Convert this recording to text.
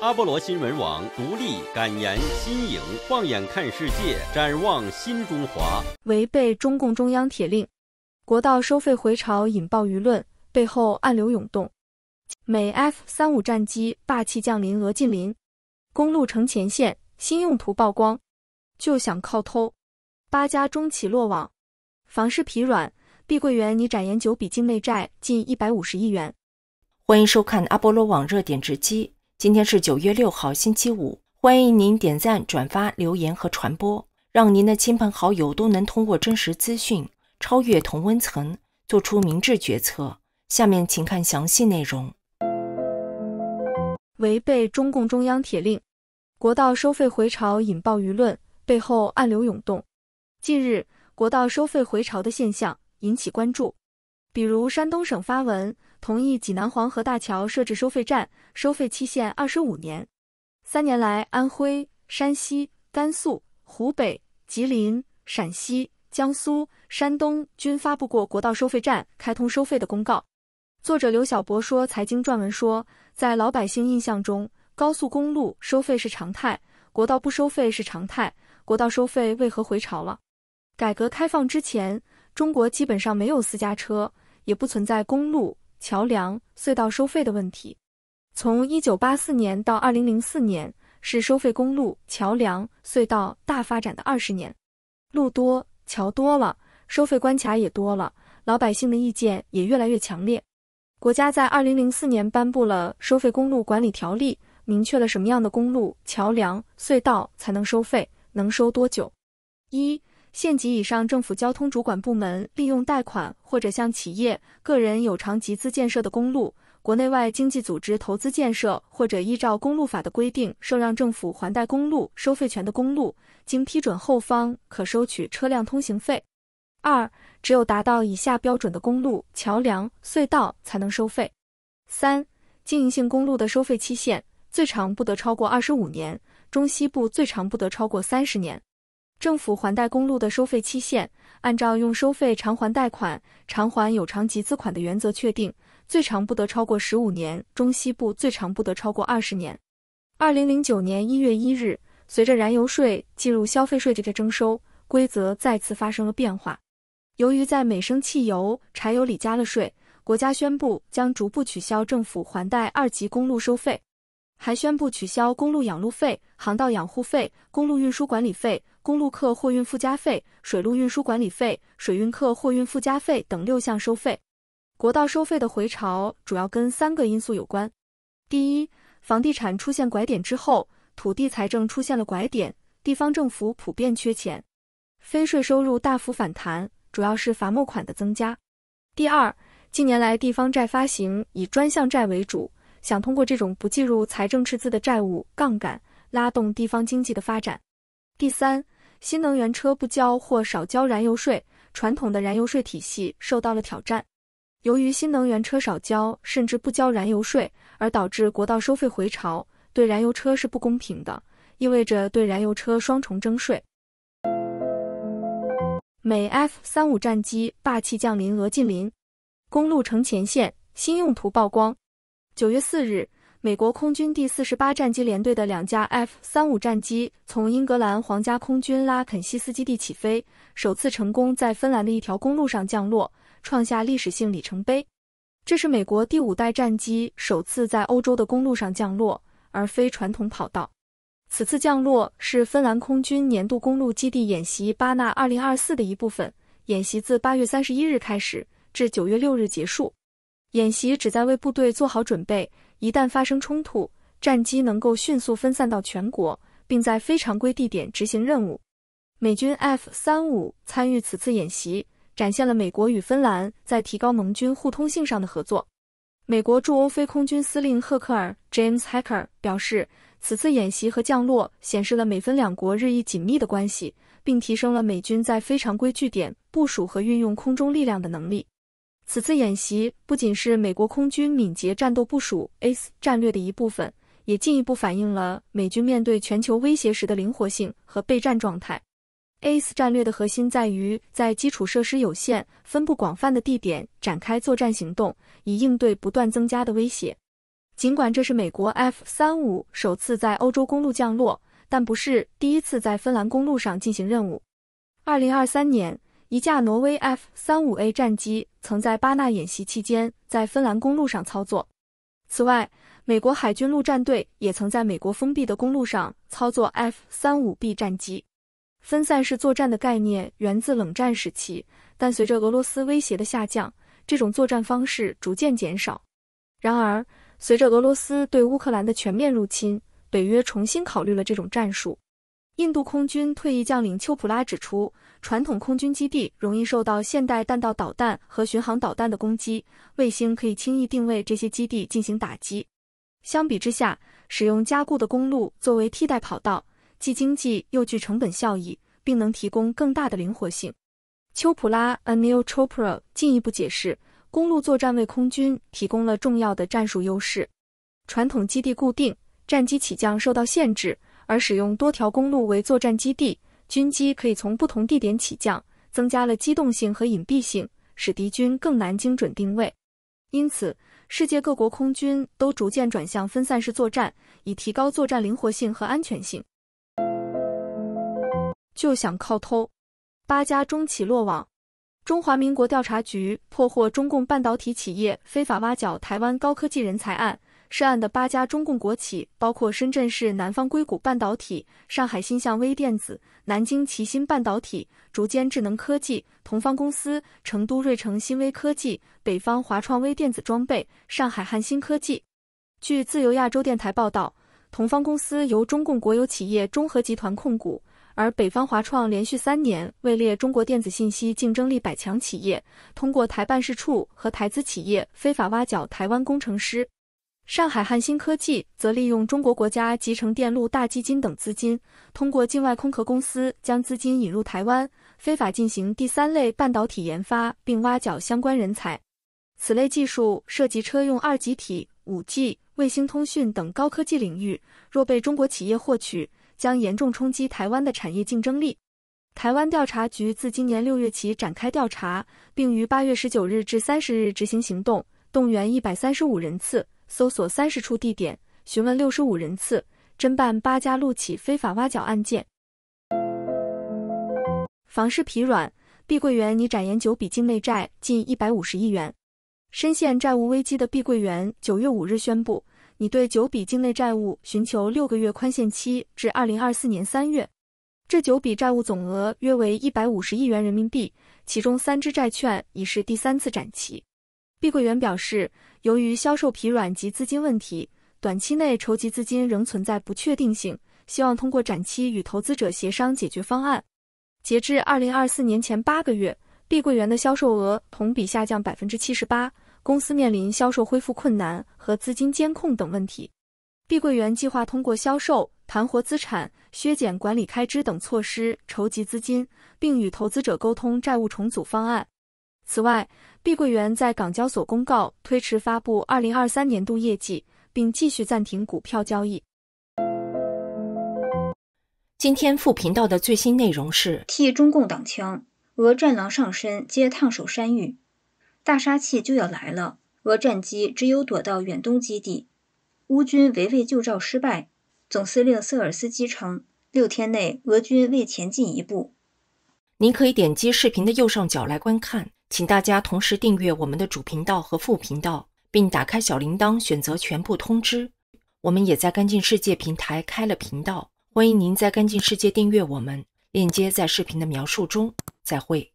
阿波罗新闻网独立感言，新颖，放眼看世界，展望新中华。违背中共中央铁令，国道收费回潮引爆舆论，背后暗流涌动。美 F 三五战机霸气降临俄近邻，公路成前线，新用途曝光。就想靠偷，八家中企落网，房市疲软，碧桂园拟展颜九笔境内债近一百五十亿元。欢迎收看阿波罗网热点直击。今天是九月六号，星期五。欢迎您点赞、转发、留言和传播，让您的亲朋好友都能通过真实资讯超越同温层，做出明智决策。下面请看详细内容。违背中共中央铁令，国道收费回潮引爆舆论，背后暗流涌动。近日，国道收费回潮的现象引起关注。比如山东省发文同意济南黄河大桥设置收费站，收费期限二十五年。三年来，安徽、山西、甘肃、湖北、吉林、陕西、江苏、山东均发布过国道收费站开通收费的公告。作者刘晓博说，《财经》撰文说，在老百姓印象中，高速公路收费是常态，国道不收费是常态，国道收费为何回潮了？改革开放之前，中国基本上没有私家车。也不存在公路、桥梁、隧道收费的问题。从一九八四年到二零零四年，是收费公路、桥梁、隧道大发展的二十年，路多、桥多了，收费关卡也多了，老百姓的意见也越来越强烈。国家在二零零四年颁布了《收费公路管理条例》，明确了什么样的公路、桥梁、隧道才能收费，能收多久。一县级以上政府交通主管部门利用贷款或者向企业、个人有偿集资建设的公路，国内外经济组织投资建设或者依照公路法的规定受让政府还贷公路收费权的公路，经批准后方可收取车辆通行费。二、只有达到以下标准的公路、桥梁、隧道才能收费。三、经营性公路的收费期限最长不得超过二十五年，中西部最长不得超过三十年。政府还贷公路的收费期限，按照用收费偿还贷款、偿还有偿集资款的原则确定，最长不得超过十五年，中西部最长不得超过二十年。二零零九年一月一日，随着燃油税进入消费税这个征收规则再次发生了变化。由于在每升汽油、柴油里加了税，国家宣布将逐步取消政府还贷二级公路收费，还宣布取消公路养路费、航道养护费、公路运输管理费。公路客货运附加费、水路运输管理费、水运客货运附加费等六项收费。国道收费的回潮主要跟三个因素有关：第一，房地产出现拐点之后，土地财政出现了拐点，地方政府普遍缺钱，非税收入大幅反弹，主要是罚没款的增加；第二，近年来地方债发行以专项债为主，想通过这种不计入财政赤字的债务杠杆拉动地方经济的发展；第三。新能源车不交或少交燃油税，传统的燃油税体系受到了挑战。由于新能源车少交甚至不交燃油税，而导致国道收费回潮，对燃油车是不公平的，意味着对燃油车双重征税。美 F 三五战机霸气降临俄近邻，公路成前线，新用途曝光。九月四日。美国空军第四十八战机联队的两架 F 三五战机从英格兰皇家空军拉肯西斯基地起飞，首次成功在芬兰的一条公路上降落，创下历史性里程碑。这是美国第五代战机首次在欧洲的公路上降落，而非传统跑道。此次降落是芬兰空军年度公路基地演习巴纳二零二四的一部分。演习自八月三十一日开始，至九月六日结束。演习旨在为部队做好准备。一旦发生冲突，战机能够迅速分散到全国，并在非常规地点执行任务。美军 F-35 参与此次演习，展现了美国与芬兰在提高盟军互通性上的合作。美国驻欧非空军司令赫克尔 （James Hacker） 表示，此次演习和降落显示了美芬两国日益紧密的关系，并提升了美军在非常规据点部署和运用空中力量的能力。此次演习不仅是美国空军敏捷战斗部署 a c e 战略的一部分，也进一步反映了美军面对全球威胁时的灵活性和备战状态。a c e 战略的核心在于在基础设施有限、分布广泛的地点展开作战行动，以应对不断增加的威胁。尽管这是美国 F-35 首次在欧洲公路降落，但不是第一次在芬兰公路上进行任务。二零二三年。一架挪威 F 三五 A 战机曾在巴纳演习期间在芬兰公路上操作。此外，美国海军陆战队也曾在美国封闭的公路上操作 F 三五 B 战机。分散式作战的概念源自冷战时期，但随着俄罗斯威胁的下降，这种作战方式逐渐减少。然而，随着俄罗斯对乌克兰的全面入侵，北约重新考虑了这种战术。印度空军退役将领丘普拉指出。传统空军基地容易受到现代弹道导弹和巡航导弹的攻击，卫星可以轻易定位这些基地进行打击。相比之下，使用加固的公路作为替代跑道，既经济又具成本效益，并能提供更大的灵活性。丘普拉 （Anil Chopra） 进一步解释，公路作战为空军提供了重要的战术优势。传统基地固定，战机起降受到限制，而使用多条公路为作战基地。军机可以从不同地点起降，增加了机动性和隐蔽性，使敌军更难精准定位。因此，世界各国空军都逐渐转向分散式作战，以提高作战灵活性和安全性。就想靠偷，八家中企落网。中华民国调查局破获中共半导体企业非法挖角台湾高科技人才案。涉案的八家中共国企包括深圳市南方硅谷半导体、上海星象微电子、南京齐心半导体、竹间智能科技、同方公司、成都瑞成新微科技、北方华创微电子装备、上海汉新科技。据自由亚洲电台报道，同方公司由中共国有企业中核集团控股，而北方华创连续三年位列中国电子信息竞争力百强企业。通过台办事处和台资企业非法挖角台湾工程师。上海汉芯科技则利用中国国家集成电路大基金等资金，通过境外空壳公司将资金引入台湾，非法进行第三类半导体研发，并挖角相关人才。此类技术涉及车用二极体、五 G、卫星通讯等高科技领域，若被中国企业获取，将严重冲击台湾的产业竞争力。台湾调查局自今年六月起展开调查，并于八月十九日至三十日执行行动，动员一百三十五人次。搜索三十处地点，询问六十五人次，侦办八家陆起非法挖角案件。房市疲软，碧桂园拟展延九笔境内债近一百五十亿元。深陷债务危机的碧桂园，九月五日宣布拟对九笔境内债务寻求六个月宽限期至二零二四年三月。这九笔债务总额约为一百五十亿元人民币，其中三只债券已是第三次展期。碧桂园表示，由于销售疲软及资金问题，短期内筹集资金仍存在不确定性。希望通过展期与投资者协商解决方案。截至二零二四年前八个月，碧桂园的销售额同比下降百分之七十八，公司面临销售恢复困难和资金监控等问题。碧桂园计划通过销售盘活资产、削减管理开支等措施筹集资金，并与投资者沟通债务重组方案。此外，碧桂园在港交所公告推迟发布二零二三年度业绩，并继续暂停股票交易。今天副频道的最新内容是：替中共挡枪，俄战狼上身接烫手山芋，大杀器就要来了，俄战机只有躲到远东基地。乌军围魏救赵失败，总司令瑟尔斯基称，六天内俄军未前进一步。您可以点击视频的右上角来观看。请大家同时订阅我们的主频道和副频道，并打开小铃铛，选择全部通知。我们也在“干净世界”平台开了频道，欢迎您在“干净世界”订阅我们，链接在视频的描述中。再会。